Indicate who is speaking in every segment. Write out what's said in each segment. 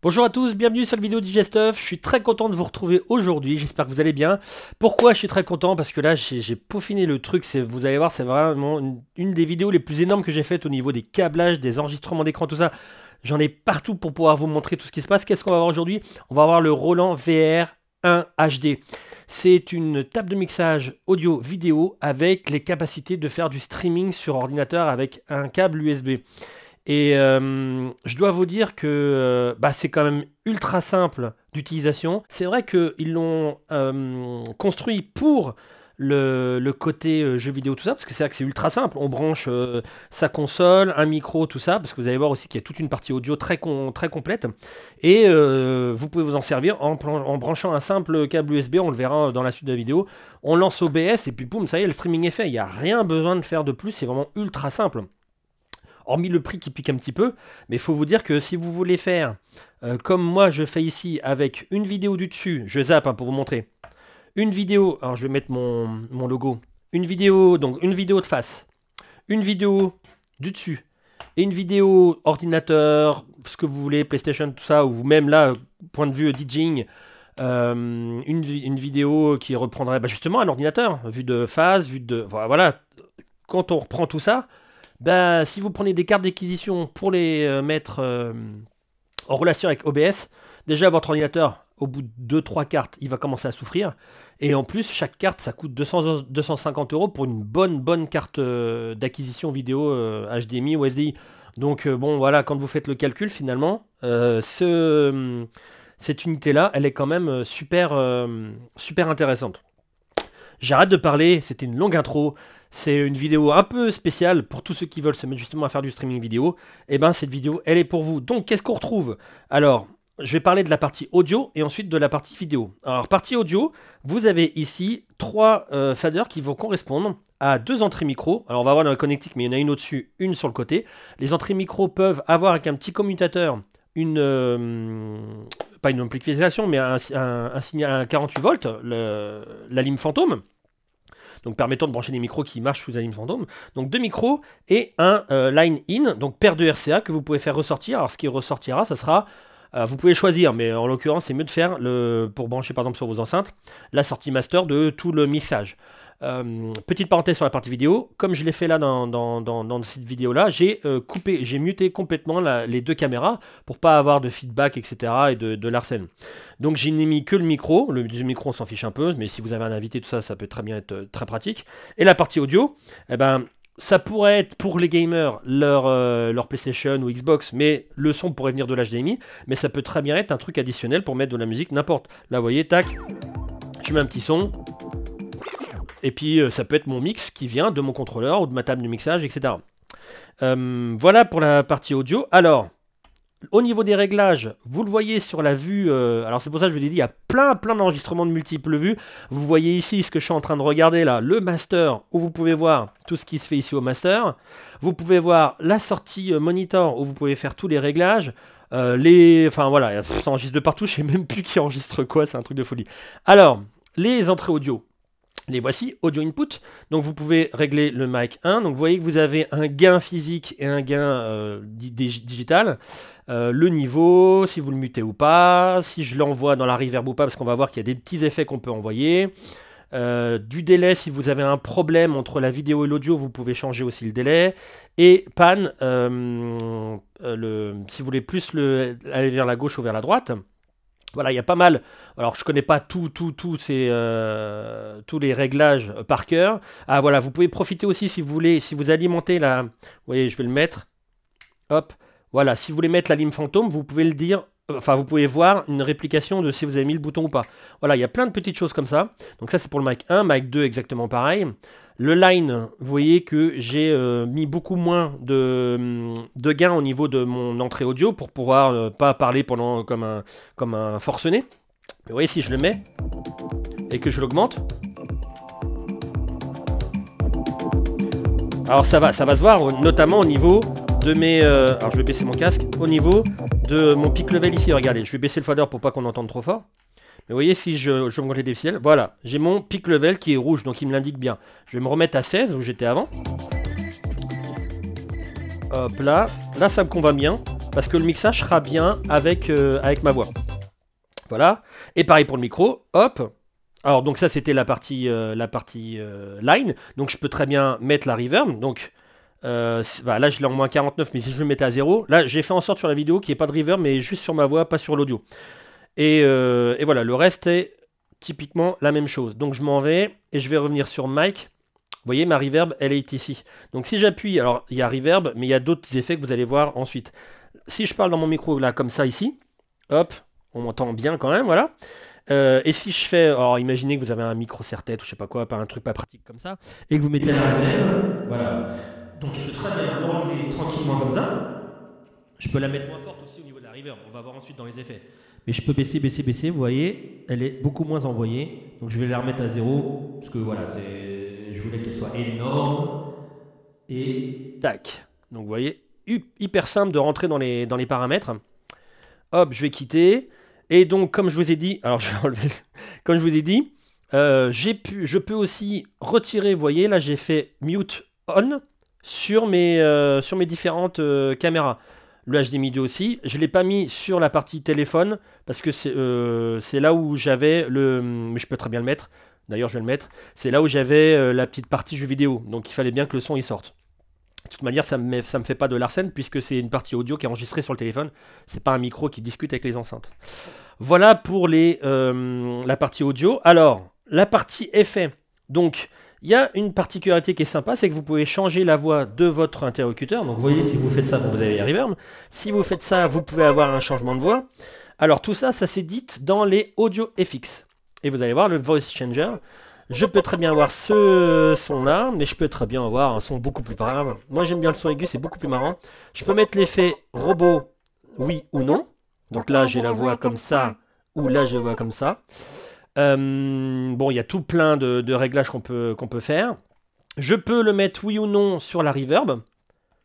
Speaker 1: Bonjour à tous, bienvenue sur la vidéo Digestuff. Je suis très content de vous retrouver aujourd'hui, j'espère que vous allez bien. Pourquoi je suis très content Parce que là, j'ai peaufiné le truc, vous allez voir, c'est vraiment une, des vidéos les plus énormes que j'ai faites au niveau des câblages, des enregistrements d'écran, tout ça. J'en ai partout pour pouvoir vous montrer tout ce qui se passe. Qu'est-ce qu'on va voir aujourd'hui On va voir le Roland VR 1 HD. C'est une table de mixage audio-vidéo avec les capacités de faire du streaming sur ordinateur avec un câble USB. Et euh, je dois vous dire que euh, bah, c'est quand même ultra simple d'utilisation. C'est vrai qu'ils l'ont euh, construit pour le, côté jeu vidéo, tout ça, parce que c'est vrai que c'est ultra simple. On branche sa console, un micro, tout ça, parce que vous allez voir aussi qu'il y a toute une partie audio très, complète. Et vous pouvez vous en servir en, en, branchant un simple câble USB, on le verra dans la suite de la vidéo. On lance OBS et puis boum, ça y est, le streaming est fait. Il n'y a rien besoin de faire de plus, c'est vraiment ultra simple hormis le prix qui pique un petit peu, mais il faut vous dire que si vous voulez faire euh, comme moi je fais ici avec une vidéo du dessus, je zappe hein, pour vous montrer, une vidéo, alors je vais mettre mon, logo, une vidéo, donc une vidéo de face, une vidéo du dessus, et une vidéo ordinateur, ce que vous voulez, PlayStation, tout ça, ou même là, point de vue euh, DJing, euh, une, vidéo qui reprendrait bah, justement un ordinateur, hein, vue de face, vue de... Voilà, quand on reprend tout ça, bah, si vous prenez des cartes d'acquisition pour les euh, mettre euh, en relation avec OBS, déjà votre ordinateur, au bout de 2-3 cartes, il va commencer à souffrir. Et en plus, chaque carte, ça coûte 200, 250 euros pour une bonne, bonne carte euh, d'acquisition vidéo HDMI ou SDI. Donc bon, voilà, quand vous faites le calcul, finalement, cette unité-là, elle est quand même super, super intéressante. J'arrête de parler, c'était une longue intro. C'est une vidéo un peu spéciale pour tous ceux qui veulent se mettre justement à faire du streaming vidéo. Et eh ben cette vidéo, elle est pour vous. Donc qu'est-ce qu'on retrouve Alors, je vais parler de la partie audio et ensuite de la partie vidéo. Alors, partie audio, vous avez ici trois euh, faders qui vont correspondre à deux entrées micro. Alors, on va voir dans la connectique, mais il y en a une au-dessus, une sur le côté. Les entrées micro peuvent avoir avec un petit commutateur une. Euh, pas une amplification, mais un, signal à 48 volts, la lime fantôme donc permettant de brancher des micros qui marchent sous anime Donc deux micros et un euh, line in, donc paire de RCA que vous pouvez faire ressortir. Alors ce qui ressortira, ça sera euh, vous pouvez choisir, mais en l'occurrence, c'est mieux de faire, le, pour brancher par exemple sur vos enceintes, la sortie master de tout le message. Euh, petite parenthèse sur la partie vidéo, comme je l'ai fait là dans, cette vidéo là, j'ai euh, coupé, j'ai muté complètement les deux caméras pour pas avoir de feedback, etc. et de, l'arsène. Donc j'ai mis que le micro, le, micro on s'en fiche un peu, mais si vous avez un invité, tout ça, ça peut très bien être très pratique. Et la partie audio, eh ben, ça pourrait être pour les gamers euh, leur, PlayStation ou Xbox, mais le son pourrait venir de l'HDMI, mais ça peut très bien être un truc additionnel pour mettre de la musique n'importe. Là, vous voyez, tac, tu mets un petit son, et puis euh, ça peut être mon mix qui vient de mon contrôleur ou de ma table de mixage, etc. Euh, voilà pour la partie audio. Alors, au niveau des réglages, vous le voyez sur la vue, euh, alors c'est pour ça que je vous ai dit, il y a plein plein d'enregistrements de multiples vues. Vous voyez ici ce que je suis en train de regarder là, le master, où vous pouvez voir tout ce qui se fait ici au master. Vous pouvez voir la sortie euh, monitor, où vous pouvez faire tous les réglages. Euh, les, enfin voilà, ça enregistre de partout, je ne sais même plus qui enregistre quoi, c'est un truc de folie. Alors, les entrées audio, les voici, audio input. Donc vous pouvez régler le mic 1. Donc vous voyez que vous avez un gain physique et un gain euh, digital. Euh, le niveau, si vous le mutez ou pas, si je l'envoie dans la reverb ou pas, parce qu'on va voir qu'il y a des petits effets qu'on peut envoyer. Euh, du délai, si vous avez un problème entre la vidéo et l'audio, vous pouvez changer aussi le délai. Et pan, le, si vous voulez plus le, aller vers la gauche ou vers la droite. Voilà, il y a pas mal. Alors, je ne connais pas tout, tout, tout ces, euh, tous les réglages euh, par cœur. Ah, voilà, vous pouvez profiter aussi si vous voulez, si vous alimentez la. Vous voyez, je vais le mettre. Hop. Voilà, si vous voulez mettre la lime fantôme, vous pouvez le dire Enfin, vous pouvez voir une réplication de si vous avez mis le bouton ou pas. Voilà, il y a plein de petites choses comme ça. Donc ça, c'est pour le mic 1, Mic 2, exactement pareil. Le line, vous voyez que j'ai euh, mis beaucoup moins de, mm, de gains au niveau de mon entrée audio pour pouvoir euh, pas parler pendant comme un, comme un forcené. Mais vous voyez, si je le mets et que je l'augmente, alors ça va, ça va se voir notamment au niveau de mes. Euh, alors je vais baisser mon casque au niveau de mon peak level ici. Regardez, je vais baisser le fader pour pas qu'on entende trop fort. Mais vous voyez, si je, je les déficiels, voilà, j'ai mon peak level qui est rouge, donc il me l'indique bien. Je vais me remettre à 16 où j'étais avant. Hop là, là ça me convainc bien parce que le mixage sera bien avec, euh, avec ma voix. Voilà. Et pareil pour le micro, hop. Alors donc ça c'était la partie, euh, la partie line, donc je peux très bien mettre la reverb, donc euh, bah, là, je l'ai en moins 49, mais si je le mettais à 0, là, j'ai fait en sorte sur la vidéo qu'il n'y ait pas de reverb mais juste sur ma voix, pas sur l'audio. Euh, et, voilà, le reste est typiquement la même chose. Donc je m'en vais et je vais revenir sur Mike. Vous voyez, ma reverb, elle est ici. Donc si j'appuie, alors il y a reverb, mais il y a d'autres effets que vous allez voir ensuite. Si je parle dans mon micro, là, comme ça, ici, hop, on m'entend bien quand même, voilà. Euh, et si je fais, alors imaginez que vous avez un micro serre-tête ou je sais pas quoi, pas un truc pas pratique comme ça, et que vous mettez la voilà. Donc je peux très bien l'enlever tranquillement comme ça. Je peux la mettre moins forte aussi au niveau de la river, on va voir ensuite dans les effets. Mais je peux baisser, baisser, baisser, vous voyez, elle est beaucoup moins envoyée. Donc je vais la remettre à zéro, parce que voilà, je voulais qu'elle soit énorme. Et tac. Donc vous voyez, hyper simple de rentrer dans les, dans les paramètres. Hop, je vais quitter. Et donc, comme je vous ai dit, alors je vais enlever, comme je vous ai dit, euh, j'ai pu, je peux aussi retirer, vous voyez, là j'ai fait mute on, sur mes, euh, sur mes différentes euh, caméras. Le HDMI 2 aussi. Je ne l'ai pas mis sur la partie téléphone parce que c'est euh, là où j'avais le. Hum, mais je peux très bien le mettre. D'ailleurs, je vais le mettre. C'est là où j'avais la petite partie jeu vidéo. Donc il fallait bien que le son y sorte. De toute manière, ça ne me, ça me fait pas de l'arsène puisque c'est une partie audio qui est enregistrée sur le téléphone. C'est pas un micro qui discute avec les enceintes. Voilà pour les, la partie audio. Alors, la partie effet. Donc, il y a une particularité qui est sympa, c'est que vous pouvez changer la voix de votre interlocuteur. Donc vous voyez, si vous faites ça, vous avez les Si vous faites ça, vous pouvez avoir un changement de voix. Alors tout ça, ça s'édite dans les audio FX. Et vous allez voir le voice changer. Je peux très bien avoir ce son là, mais je peux très bien avoir un son beaucoup plus grave. Moi j'aime bien le son aigu, c'est beaucoup plus marrant. Je peux mettre l'effet robot, oui ou non. Donc là j'ai la voix comme ça, ou là je la voix comme ça. Euh, bon, il y a tout plein de, réglages qu'on peut, peut faire. Je peux le mettre oui ou non sur la reverb.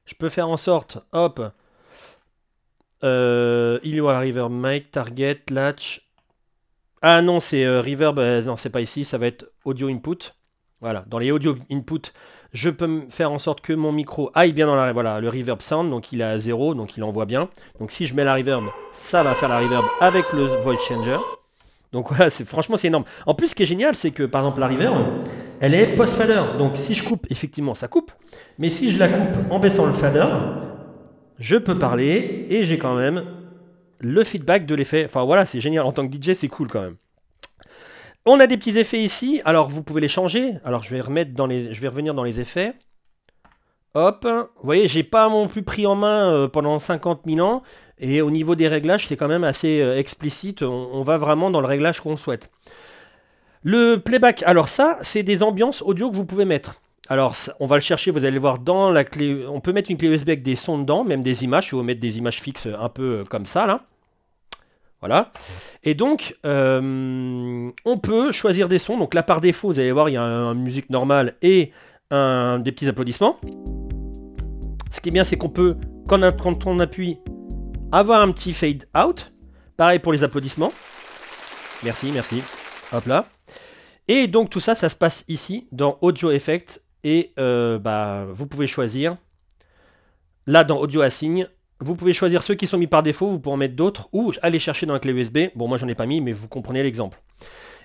Speaker 1: Je peux faire en sorte, hop, euh, il y aura la reverb mic, target, latch. Ah non, c'est euh, reverb, non, c'est pas ici, ça va être audio input. Voilà, dans les audio input, je peux faire en sorte que mon micro aille bien dans la voilà, le reverb sound, donc il est à 0, donc il envoie bien. Donc si je mets la reverb, ça va faire la reverb avec le voice changer. Donc voilà, franchement, c'est énorme. En plus, ce qui est génial, c'est que par exemple, la river, elle est post-fader. Donc si je coupe, effectivement, ça coupe. Mais si je la coupe en baissant le fader, je peux parler et j'ai quand même le feedback de l'effet. Enfin voilà, c'est génial. En tant que DJ, c'est cool quand même. On a des petits effets ici. Alors vous pouvez les changer. Alors je vais, remettre dans les... je vais revenir dans les effets. Hop, vous voyez, j'ai pas mon plus pris en main euh, pendant 50 000 ans. Et au niveau des réglages, c'est quand même assez euh, explicite. On, va vraiment dans le réglage qu'on souhaite. Le playback, alors ça, c'est des ambiances audio que vous pouvez mettre. Alors, on va le chercher, vous allez voir dans la clé. On peut mettre une clé USB avec des sons dedans, même des images. Je mettre des images fixes euh, un peu comme ça, là. Voilà. Et donc, on peut choisir des sons. Donc là, par défaut, vous allez voir, il y a une musique normale et un, des petits applaudissements. Ce qui est bien, c'est qu'on peut, quand on, appuie, avoir un petit fade out. Pareil pour les applaudissements. Merci, merci. Hop là. Et donc tout ça, ça se passe ici, dans Audio Effect. Et euh, bah, vous pouvez choisir, là dans Audio Assign, vous pouvez choisir ceux qui sont mis par défaut, vous pouvez en mettre d'autres, ou aller chercher dans la clé USB. Bon, moi j'en ai pas mis, mais vous comprenez l'exemple.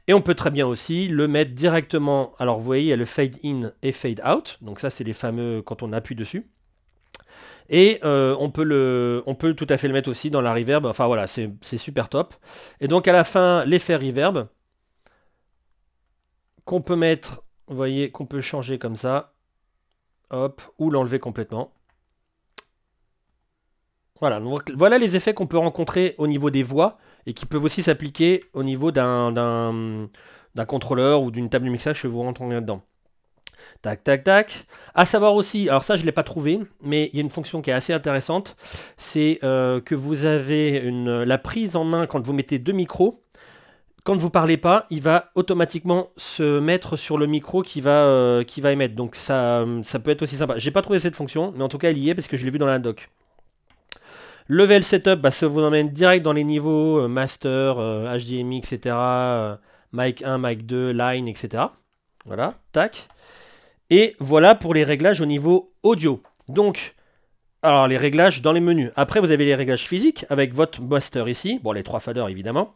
Speaker 1: Et on peut très bien aussi le mettre directement, alors vous voyez, il y a le Fade In et Fade Out. Donc ça, c'est les fameux, quand on appuie dessus. Et euh, on, peut le, on peut tout à fait le mettre aussi dans la reverb. Enfin voilà, c'est super top. Et donc à la fin, l'effet reverb qu'on peut mettre, vous voyez, qu'on peut changer comme ça. Hop, ou l'enlever complètement. Voilà, voilà les effets qu'on peut rencontrer au niveau des voix et qui peuvent aussi s'appliquer au niveau d'un contrôleur ou d'une table de mixage Je vous là dedans. Tac, tac, tac. À savoir aussi, alors ça je ne l'ai pas trouvé, mais il y a une fonction qui est assez intéressante, c'est euh, que vous avez la prise en main quand vous mettez deux micros. Quand vous parlez pas, il va automatiquement se mettre sur le micro qui va, euh, qui va émettre. Donc ça, peut être aussi sympa. J'ai pas trouvé cette fonction, mais en tout cas elle y est parce que je l'ai vu dans la doc. Level setup, bah, ça vous emmène direct dans les niveaux euh, master, HDMI, etc. mic 1, mic 2, line, etc. Voilà, tac. Et voilà pour les réglages au niveau audio. Donc, alors les réglages dans les menus. Après, vous avez les réglages physiques avec votre master ici. Bon, les trois faders évidemment.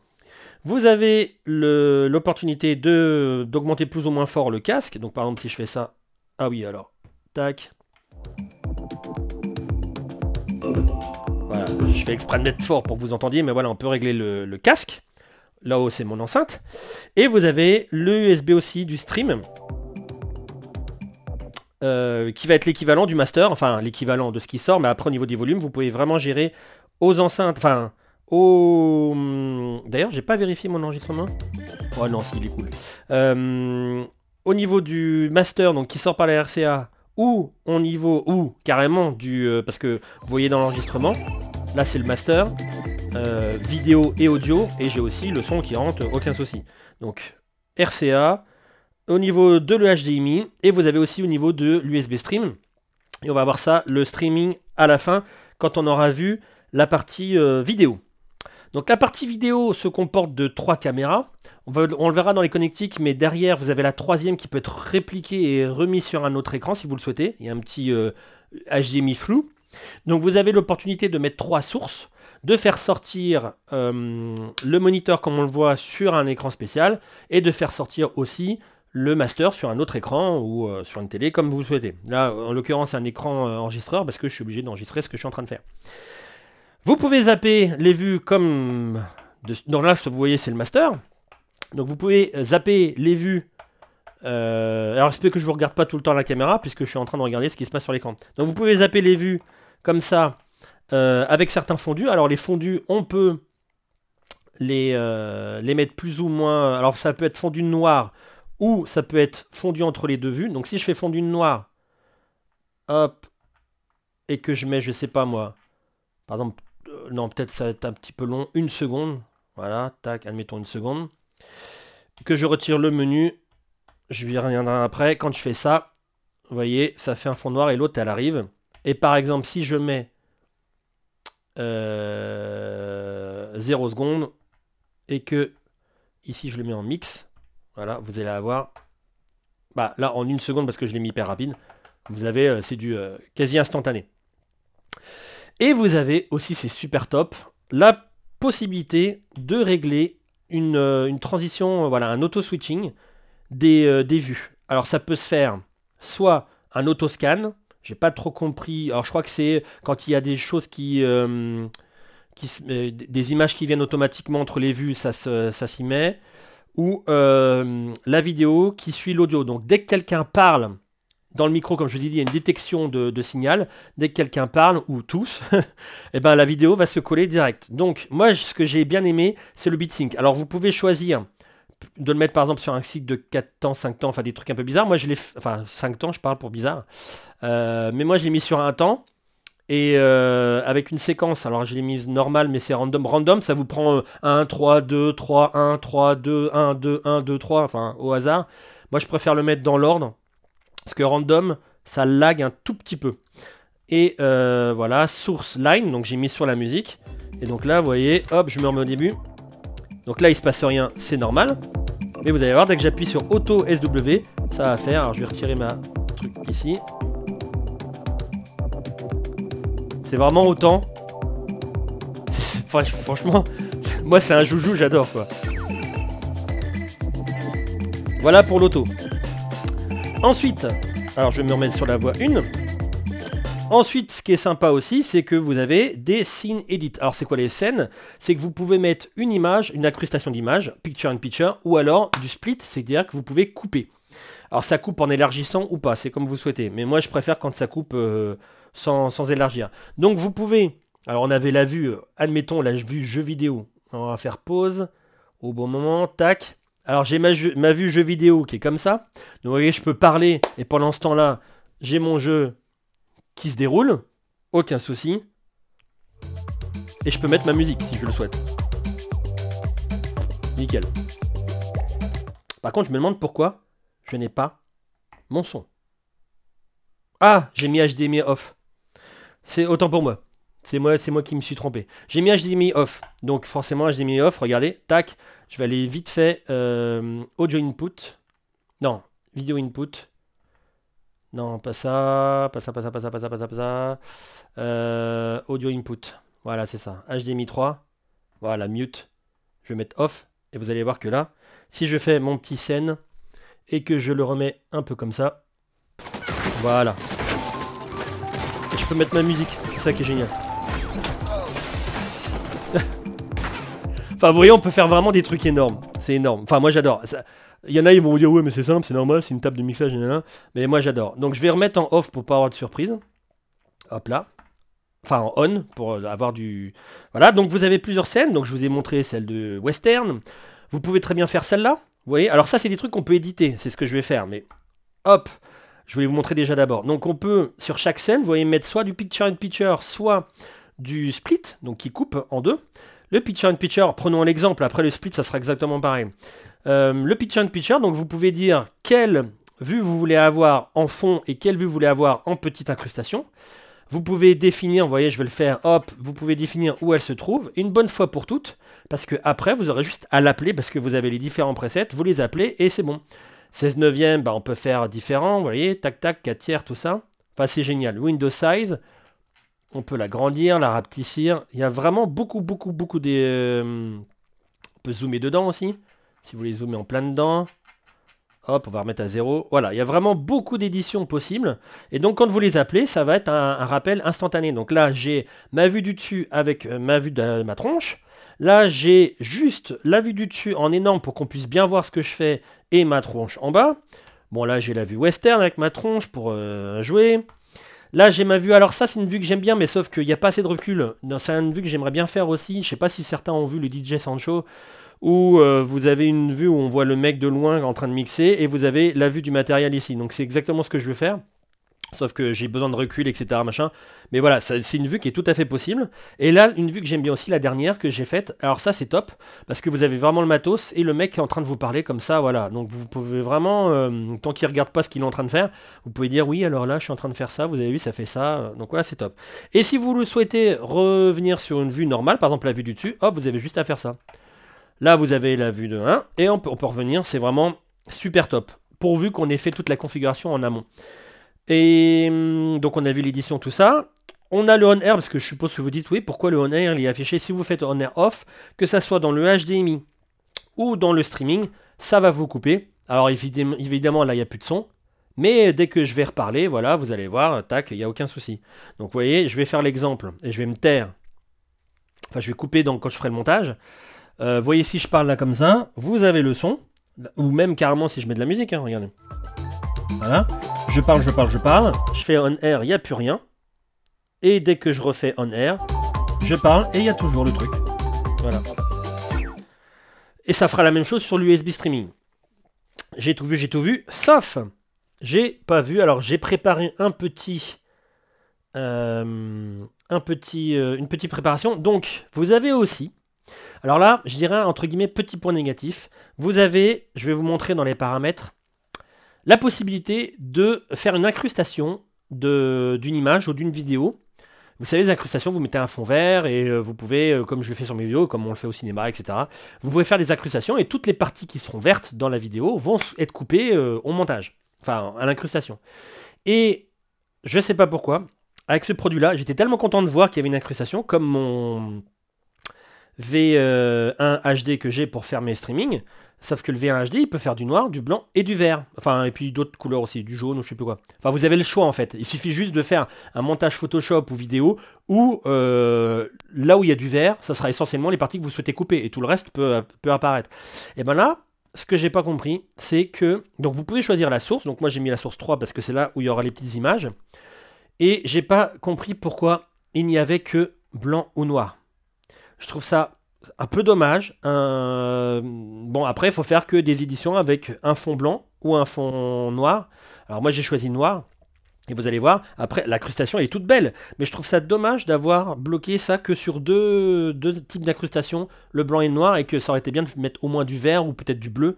Speaker 1: Vous avez l'opportunité d'augmenter plus ou moins fort le casque. Donc, par exemple, si je fais ça. Ah oui, alors. Tac. Voilà, je fais exprès d'être fort pour que vous entendiez, mais voilà, on peut régler le, le casque. Là-haut, c'est mon enceinte. Et vous avez le USB aussi du stream. Euh, qui va être l'équivalent du master, enfin l'équivalent de ce qui sort, mais après au niveau des volumes, vous pouvez vraiment gérer aux enceintes, enfin aux... Hum, d'ailleurs, j'ai pas vérifié mon enregistrement. Oh non, c'est il est cool. Euh, au niveau du master, donc qui sort par la RCA, ou au niveau, ou carrément du... Euh, parce que vous voyez dans l'enregistrement, là c'est le master, vidéo et audio, et j'ai aussi le son qui rentre, aucun souci. Donc RCA, au niveau de le HDMI et vous avez aussi au niveau de l'USB Stream. Et on va voir ça, le streaming à la fin, quand on aura vu la partie euh, vidéo. Donc la partie vidéo se comporte de trois caméras. On, va, on, le verra dans les connectiques, mais derrière, vous avez la troisième qui peut être répliquée et remise sur un autre écran si vous le souhaitez. Il y a un petit HDMI euh, flou. Donc vous avez l'opportunité de mettre trois sources, de faire sortir euh, le moniteur comme on le voit sur un écran spécial, et de faire sortir aussi le master sur un autre écran ou euh, sur une télé comme vous souhaitez. Là, en l'occurrence, un écran euh, enregistreur parce que je suis obligé d'enregistrer ce que je suis en train de faire. Vous pouvez zapper les vues comme... De... Dans là, ce que vous voyez, c'est le master. Donc vous pouvez zapper les vues. Euh, alors, c'est que je ne vous regarde pas tout le temps la caméra puisque je suis en train de regarder ce qui se passe sur l'écran. Donc vous pouvez zapper les vues comme ça avec certains fondus. Alors les fondus, on peut les, les mettre plus ou moins... Alors ça peut être fondu noir ou ça peut être fondu entre les deux vues. Donc si je fais fondu noire, hop, et que je mets, je sais pas moi, par exemple, euh, non, peut-être ça va être un petit peu long, une seconde, voilà, tac, admettons une seconde, que je retire le menu, je viens rien après, quand je fais ça, vous voyez, ça fait un fond noir et l'autre, elle arrive. Et par exemple, si je mets 0 euh, secondes et que ici je le mets en mix, voilà, vous allez avoir... Bah, là, en une seconde, parce que je l'ai mis hyper rapide, vous avez, euh, c'est du euh, quasi instantané. Et vous avez aussi, c'est super top, la possibilité de régler une, euh, transition, voilà, un auto-switching des, vues. Alors ça peut se faire soit un auto-scan, j'ai pas trop compris, alors je crois que c'est quand il y a des choses qui... qui des images qui viennent automatiquement entre les vues, ça s'y met ou euh, la vidéo qui suit l'audio. Donc dès que quelqu'un parle dans le micro, comme je vous dis, il y a une détection de, signal. Dès que quelqu'un parle, ou tous, et eh ben, la vidéo va se coller direct. Donc moi, ce que j'ai bien aimé, c'est le sync, Alors vous pouvez choisir de le mettre par exemple sur un cycle de 4 temps, 5 temps, enfin des trucs un peu bizarres. Moi je l'ai, enfin 5 temps, je parle pour bizarre. Euh, mais moi je l'ai mis sur un temps et euh, avec une séquence, alors je l'ai mise normale, mais c'est random. Random, ça vous prend 1, 3, 2, 3, 1, 3, 2, 1, 2, 1, 2, 3, enfin au hasard. Moi, je préfère le mettre dans l'ordre, parce que random, ça lag un tout petit peu. Et euh, voilà, source line, donc j'ai mis sur la musique. Et donc là, vous voyez, hop, je me remets au début. Donc là, il se passe rien, c'est normal. Mais vous allez voir, dès que j'appuie sur Auto SW, ça va faire. Alors je vais retirer ma truc ici. vraiment autant. franchement, moi c'est un joujou, j'adore quoi. Voilà pour l'auto. Ensuite, alors je me remets sur la voie une Ensuite, ce qui est sympa aussi, c'est que vous avez des scene edit. Alors c'est quoi les scènes C'est que vous pouvez mettre une image, une incrustation d'image, picture in picture, ou alors du split, c'est-à-dire que vous pouvez couper. Alors ça coupe en élargissant ou pas, c'est comme vous souhaitez. Mais moi je préfère quand ça coupe... Euh, sans, élargir. Donc vous pouvez, alors on avait la vue, euh, admettons la vue jeu vidéo, on va faire pause au bon moment, tac. Alors j'ai ma, ma, vue jeu vidéo qui est comme ça. Donc vous voyez, je peux parler et pendant ce temps-là, j'ai mon jeu qui se déroule, aucun souci. Et je peux mettre ma musique si je le souhaite. Nickel. Par contre, je me demande pourquoi je n'ai pas mon son. Ah, j'ai mis HDMI off. C'est autant pour moi. C'est moi, moi qui me suis trompé. J'ai mis HDMI off. Donc forcément HDMI off, regardez, tac, je vais aller vite fait euh, audio input. Non, vidéo input. Non, pas ça, pas ça, pas ça, pas ça, pas ça, pas ça, pas euh, ça. audio input. Voilà, c'est ça. HDMI 3. Voilà, mute. Je vais mettre off. Et vous allez voir que là, si je fais mon petit scène et que je le remets un peu comme ça, voilà je peux mettre ma musique, c'est ça qui est génial. enfin, vous voyez, on peut faire vraiment des trucs énormes. C'est énorme. Enfin, moi j'adore. Il y en a, ils vont vous dire, ouais, mais c'est simple, c'est normal, c'est une table de mixage, etc. Mais moi j'adore. Donc je vais remettre en off pour pas avoir de surprise. Hop là enfin en on pour euh, avoir du voilà donc vous avez plusieurs scènes donc je vous ai montré celle de western vous pouvez très bien faire celle-là vous voyez alors ça c'est des trucs qu'on peut éditer c'est ce que je vais faire mais hop je voulais vous montrer déjà d'abord. Donc on peut, sur chaque scène, vous voyez mettre soit du picture in picture, soit du split, donc qui coupe en deux. Le picture in picture, prenons l'exemple, après le split, ça sera exactement pareil. Euh, le picture in picture, donc vous pouvez dire quelle vue vous voulez avoir en fond et quelle vue vous voulez avoir en petite incrustation. Vous pouvez définir, vous voyez, je vais le faire, hop, vous pouvez définir où elle se trouve, une bonne fois pour toutes, parce que après, vous aurez juste à l'appeler, parce que vous avez les différents presets, vous les appelez et c'est bon. 16 neuvième, bah, on peut faire différent, vous voyez, tac tac, 4 tiers, tout ça. Enfin, c'est génial. Window size, on peut grandir, la rapetissir. Il y a vraiment beaucoup, beaucoup, beaucoup de... Euh, on peut zoomer dedans aussi. Si vous les zoomer en plein dedans. Hop, on va remettre à zéro. Voilà, il y a vraiment beaucoup d'éditions possibles. Et donc, quand vous les appelez, ça va être un, rappel instantané. Donc là, j'ai ma vue du dessus avec euh, ma vue de ma tronche. Là, j'ai juste la vue du dessus en énorme pour qu'on puisse bien voir ce que je fais et ma tronche en bas. Bon, là, j'ai la vue western avec ma tronche pour euh, jouer. Là, j'ai ma vue. Alors, ça, c'est une vue que j'aime bien, mais sauf qu'il n'y a pas assez de recul. C'est une vue que j'aimerais bien faire aussi. Je sais pas si certains ont vu le DJ Sancho, où euh, vous avez une vue où on voit le mec de loin en train de mixer, et vous avez la vue du matériel ici. Donc, c'est exactement ce que je veux faire. Sauf que j'ai besoin de recul, etc. Machin. Mais voilà, c'est une vue qui est tout à fait possible. Et là, une vue que j'aime bien aussi, la dernière que j'ai faite. Alors ça, c'est top, parce que vous avez vraiment le matos et le mec est en train de vous parler comme ça, voilà. Donc vous pouvez vraiment, euh, tant qu'il regarde pas ce qu'il est en train de faire, vous pouvez dire oui, alors là, je suis en train de faire ça, vous avez vu, ça fait ça. Donc voilà, c'est top. Et si vous le souhaitez revenir sur une vue normale, par exemple la vue du dessus, hop, vous avez juste à faire ça. Là, vous avez la vue de 1 et on peut revenir. C'est vraiment super top, pourvu qu'on ait fait toute la configuration en amont. Et hum, donc on a vu l'édition, tout ça. On a le on-air, parce que je suppose que vous dites, oui, pourquoi le on-air, il est affiché si vous faites on-air off, que ça soit dans le HDMI ou dans le streaming, ça va vous couper. Alors évidemment, là, il n'y a plus de son. Mais dès que je vais reparler, voilà, vous allez voir, tac, il n'y a aucun souci. Donc vous voyez, je vais faire l'exemple et je vais me taire. Enfin, je vais couper quand je ferai le montage. Euh, vous voyez, si je parle là comme ça, vous avez le son. Ou même carrément si je mets de la musique, hein, regardez. Voilà. Je parle, je parle, je parle. Je fais on air, il n'y a plus rien. Et dès que je refais on air, je parle et il y a toujours le truc. Voilà. Et ça fera la même chose sur l'USB streaming. J'ai tout vu, j'ai tout vu, sauf j'ai pas vu. Alors j'ai préparé un petit, euh, un petit, euh, une petite préparation. Donc vous avez aussi. Alors là, je dirais entre guillemets petit point négatif. Vous avez, je vais vous montrer dans les paramètres la possibilité de faire une incrustation d'une image ou d'une vidéo. Vous savez, les incrustations, vous mettez un fond vert et euh, vous pouvez, euh, comme je le fais sur mes vidéos, comme on le fait au cinéma, etc., vous pouvez faire des incrustations et toutes les parties qui seront vertes dans la vidéo vont être coupées euh, au montage, enfin à l'incrustation. Et je ne sais pas pourquoi, avec ce produit-là, j'étais tellement content de voir qu'il y avait une incrustation, comme mon V1 HD que j'ai pour faire mes streamings, Sauf que le V1 HD, il peut faire du noir, du blanc et du vert. Enfin, et puis d'autres couleurs aussi, du jaune ou je sais plus quoi. Enfin, vous avez le choix en fait. Il suffit juste de faire un montage Photoshop ou vidéo où euh, là où il y a du vert, ça sera essentiellement les parties que vous souhaitez couper et tout le reste peut, peut apparaître. Et ben là, ce que j'ai pas compris, c'est que. Donc vous pouvez choisir la source. Donc moi j'ai mis la source 3 parce que c'est là où il y aura les petites images. Et j'ai pas compris pourquoi il n'y avait que blanc ou noir. Je trouve ça un peu dommage. bon, après, il faut faire que des éditions avec un fond blanc ou un fond noir. Alors moi, j'ai choisi noir. Et vous allez voir, après, la crustation est toute belle. Mais je trouve ça dommage d'avoir bloqué ça que sur deux, types d'incrustation, le blanc et le noir, et que ça aurait été bien de mettre au moins du vert ou peut-être du bleu.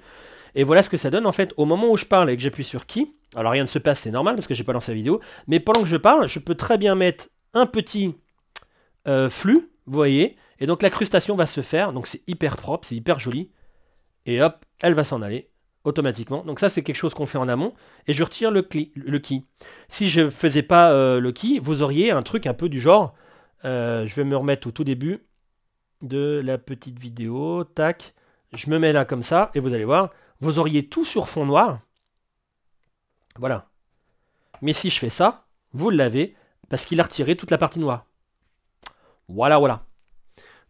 Speaker 1: Et voilà ce que ça donne en fait au moment où je parle et que j'appuie sur qui. Alors rien ne se passe, c'est normal parce que j'ai pas lancé la vidéo. Mais pendant que je parle, je peux très bien mettre un petit euh, flux, vous voyez, et donc la crustation va se faire, donc c'est hyper propre, c'est hyper joli. Et hop, elle va s'en aller automatiquement. Donc ça, c'est quelque chose qu'on fait en amont. Et je retire le, le key. Si je ne faisais pas euh, le qui, vous auriez un truc un peu du genre... Euh, je vais me remettre au tout début de la petite vidéo. Tac. Je me mets là comme ça. Et vous allez voir, vous auriez tout sur fond noir. Voilà. Mais si je fais ça, vous l'avez parce qu'il a retiré toute la partie noire. Voilà, voilà.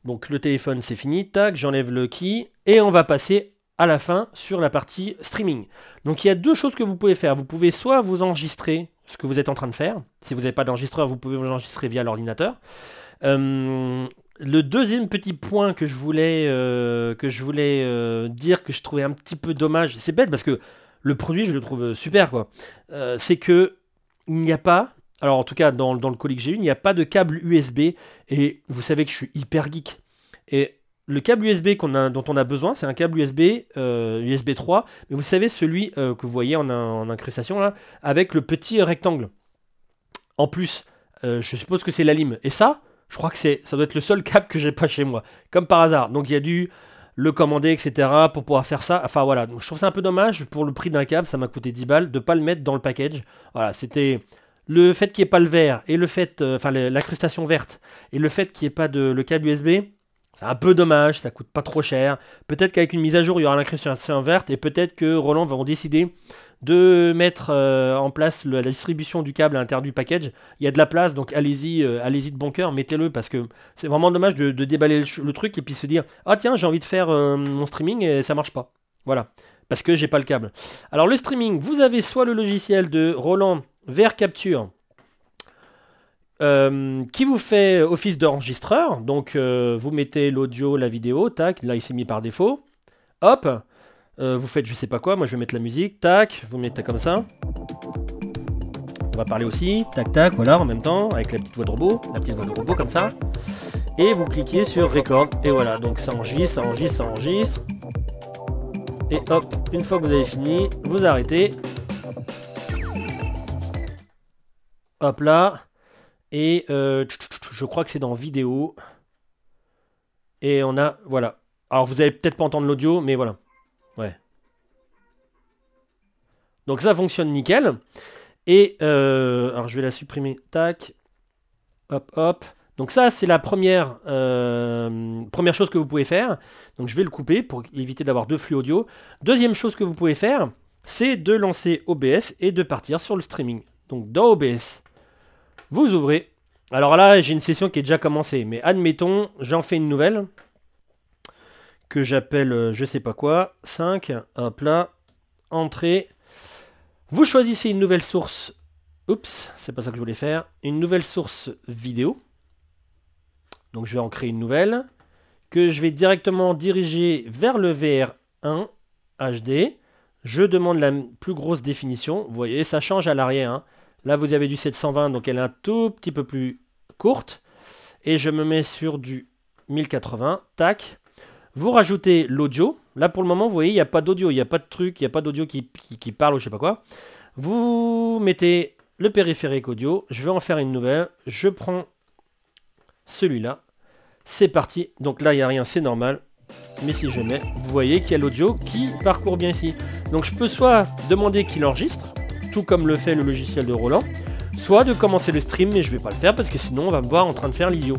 Speaker 1: Donc le téléphone c'est fini, tac, j'enlève le key et on va passer à la fin sur la partie streaming. Donc il y a deux choses que vous pouvez faire. Vous pouvez soit vous enregistrer ce que vous êtes en train de faire. Si vous n'avez pas d'enregistreur, vous pouvez vous enregistrer via l'ordinateur. Euh, le deuxième petit point que je voulais, euh, que je voulais euh, dire que je trouvais un petit peu dommage, c'est bête parce que le produit je le trouve super quoi. c'est que il n'y a pas alors en tout cas dans, le colis que j'ai eu, il n'y a pas de câble USB. Et vous savez que je suis hyper geek. Et le câble USB dont on a besoin, c'est un câble USB, USB euh, 3, mais vous savez celui euh, que vous voyez en, en, incrustation là, avec le petit rectangle. En plus, euh, je suppose que c'est la lime. Et ça, je crois que c'est, ça doit être le seul câble que j'ai pas chez moi, comme par hasard. Donc il y a dû le commander, etc. pour pouvoir faire ça. Enfin voilà, donc je trouve ça un peu dommage pour le prix d'un câble, ça m'a coûté 10 balles de pas le mettre dans le package. Voilà, c'était le fait qu'il n'y ait pas le vert et le fait, euh, enfin la l'incrustation verte et le fait qu'il n'y ait pas de, le câble USB, c'est un peu dommage, ça coûte pas trop cher. Peut-être qu'avec une mise à jour, il y aura l'incrustation verte et peut-être que Roland va décider de mettre euh, en place la distribution du câble à l'intérieur du package. Il y a de la place, donc allez-y, euh, allez-y de bon cœur, mettez-le parce que c'est vraiment dommage de, déballer le, truc et puis se dire ah tiens j'ai envie de faire mon streaming et ça marche pas. Voilà, parce que j'ai pas le câble. Alors le streaming, vous avez soit le logiciel de Roland vers capture. Euh, qui vous fait office d'enregistreur. Donc euh, vous mettez l'audio, la vidéo, tac, là il s'est mis par défaut. Hop, euh, vous faites je sais pas quoi, moi je vais mettre la musique, tac, vous mettez comme ça. On va parler aussi, tac tac, voilà, en même temps, avec la petite voix de robot, la petite voix de robot comme ça. Et vous cliquez sur record, et voilà, donc ça enregistre, ça enregistre, ça enregistre. Et hop, une fois que vous avez fini, vous arrêtez, Hop là. Et euh, je crois que c'est dans vidéo. Et on a, voilà. Alors vous allez peut-être pas entendre l'audio, mais voilà. Ouais. Donc ça fonctionne nickel. Et euh, alors je vais la supprimer. Tac. Hop, hop. Donc ça, c'est la première, euh, première chose que vous pouvez faire. Donc je vais le couper pour éviter d'avoir deux flux audio. Deuxième chose que vous pouvez faire, c'est de lancer OBS et de partir sur le streaming. Donc dans OBS, vous ouvrez. Alors là, j'ai une session qui est déjà commencée. Mais admettons, j'en fais une nouvelle. Que j'appelle, euh, je sais pas quoi. 5, hop là, entrée. Vous choisissez une nouvelle source. Oups, c'est pas ça que je voulais faire. Une nouvelle source vidéo. Donc je vais en créer une nouvelle. Que je vais directement diriger vers le VR1 HD. Je demande la plus grosse définition. Vous voyez, ça change à l'arrière. Hein. Là, vous avez du 720, donc elle est un tout petit peu plus courte. Et je me mets sur du 1080. Tac. Vous rajoutez l'audio. Là, pour le moment, vous voyez, il n'y a pas d'audio. Il n'y a pas de truc. Il n'y a pas d'audio qui, parle ou je sais pas quoi. Vous mettez le périphérique audio. Je vais en faire une nouvelle. Je prends celui-là. C'est parti. Donc là, il n'y a rien. C'est normal. Mais si je mets, vous voyez qu'il y a l'audio qui parcourt bien ici. Donc je peux soit demander qu'il enregistre tout comme le fait le logiciel de Roland, soit de commencer le stream, mais je vais pas le faire parce que sinon on va me voir en train de faire l'idiot.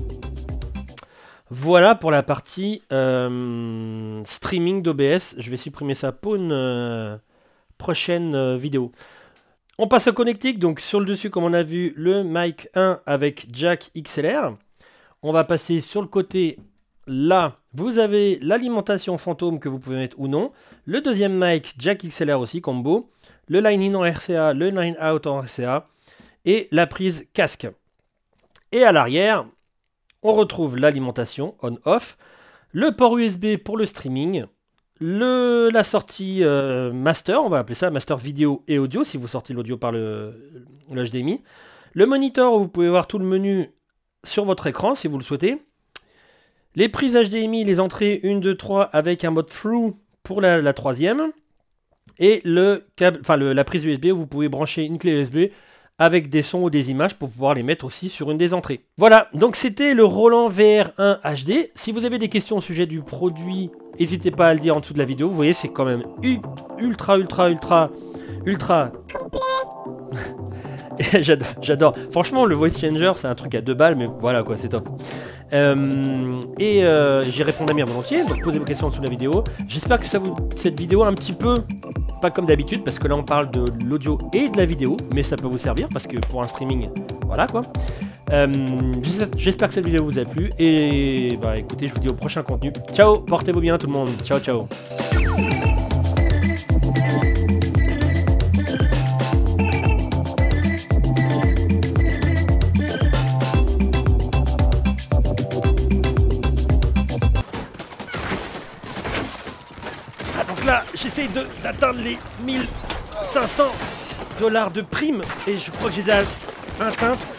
Speaker 1: Voilà pour la partie euh, streaming d'OBS. Je vais supprimer ça pour une euh, prochaine euh, vidéo. On passe au connectique. Donc sur le dessus, comme on a vu, le mic 1 avec jack XLR. On va passer sur le côté là vous avez l'alimentation fantôme que vous pouvez mettre ou non. Le deuxième mic, jack XLR aussi, combo. Le line-in en RCA, le line-out en RCA. Et la prise casque. Et à l'arrière, on retrouve l'alimentation on-off. Le port USB pour le streaming. la sortie euh, master, on va appeler ça master vidéo et audio si vous sortez l'audio par le, HDMI. Le monitor où vous pouvez voir tout le menu sur votre écran si vous le souhaitez. Les prises HDMI, les entrées 1, 2, 3 avec un mode through pour la, troisième. Et le enfin la prise USB, vous pouvez brancher une clé USB avec des sons ou des images pour pouvoir les mettre aussi sur une des entrées. Voilà, donc c'était le Roland VR1 HD. Si vous avez des questions au sujet du produit, n'hésitez pas à le dire en dessous de la vidéo. Vous voyez, c'est quand même ultra, ultra, ultra, ultra j'adore, Franchement, le voice changer, c'est un truc à deux balles, mais voilà quoi, c'est top. Euh, et euh, j'y réponds à bien volontiers, donc posez vos questions en dessous de la vidéo. J'espère que ça vous, cette vidéo un petit peu, pas comme d'habitude, parce que là on parle de l'audio et de la vidéo, mais ça peut vous servir, parce que pour un streaming, voilà quoi. Euh, j'espère que cette vidéo vous a plu, et bah écoutez, je vous dis au prochain contenu. Ciao, portez-vous bien tout le monde, ciao ciao. de d'atteindre les 1500 dollars de prime et je crois que je les ai